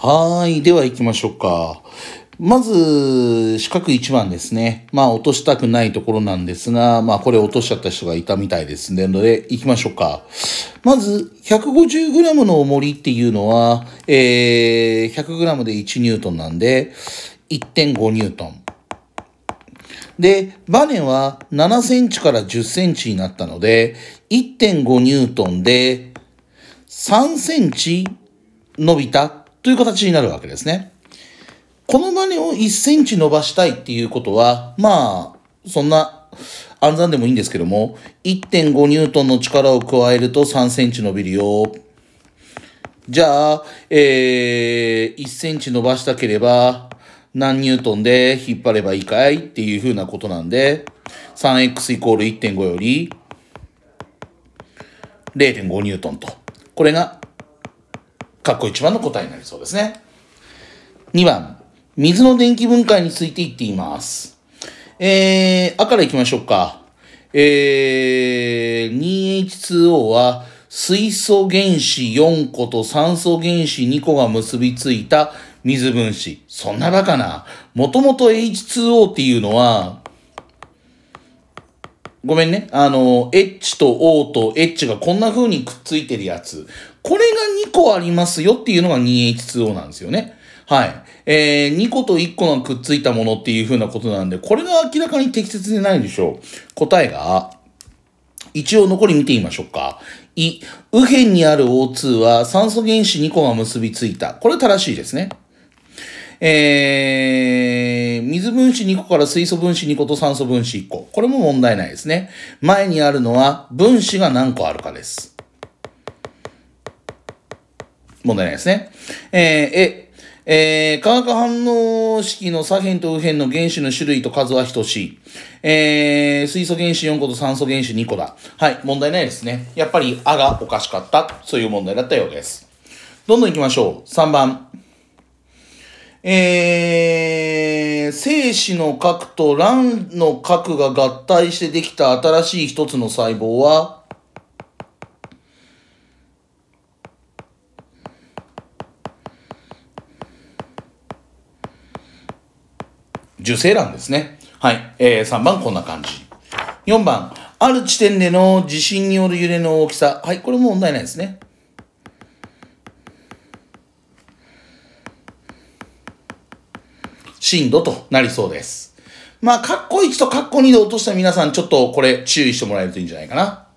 はい。では行きましょうか。まず、四角1番ですね。まあ、落としたくないところなんですが、まあ、これ落としちゃった人がいたみたいですね。ので、行きましょうか。まず、150g の重りっていうのは、えー、100g で 1N なんで、1.5N。で、バネは7センチから10センチになったので、1.5ニュートンで3センチ伸びたという形になるわけですね。この真似を1センチ伸ばしたいっていうことは、まあ、そんな暗算でもいいんですけども、1.5ニュートンの力を加えると3センチ伸びるよ。じゃあ、えー、1センチ伸ばしたければ、何ニュートンで引っ張ればいいかいっていうふうなことなんで、3x イコール1.5より0.5ニュートンと。これがかっこ一番の答えになりそうですね。2番、水の電気分解について言っています。えー、あからいきましょうか。えー、2H2O は水素原子4個と酸素原子2個が結びついた水分子。そんなバカな。もともと H2O っていうのは、ごめんね。あの、H と O と H がこんな風にくっついてるやつ。これが2個ありますよっていうのが 2H2O なんですよね。はい。えー、2個と1個がくっついたものっていう風なことなんで、これが明らかに適切でないでしょう。答えが、一応残り見てみましょうか。い、右辺にある O2 は酸素原子2個が結びついた。これ正しいですね。えー、水分子2個から水素分子2個と酸素分子1個。これも問題ないですね。前にあるのは分子が何個あるかです。問題ないですね。えー、え、えー、化学反応式の左辺と右辺の原子の種類と数は等しい。えー、水素原子4個と酸素原子2個だ。はい、問題ないですね。やっぱり、あがおかしかった。そういう問題だったようです。どんどん行きましょう。3番。えー、精子の核と卵の核が合体してできた新しい一つの細胞は、受精卵ですね。はい。えー、3番こんな感じ。4番、ある地点での地震による揺れの大きさ。はい、これも問題ないですね。震度となりそうです。まあ、カッコ1とカッコ2で落とした皆さん、ちょっとこれ注意してもらえるといいんじゃないかな。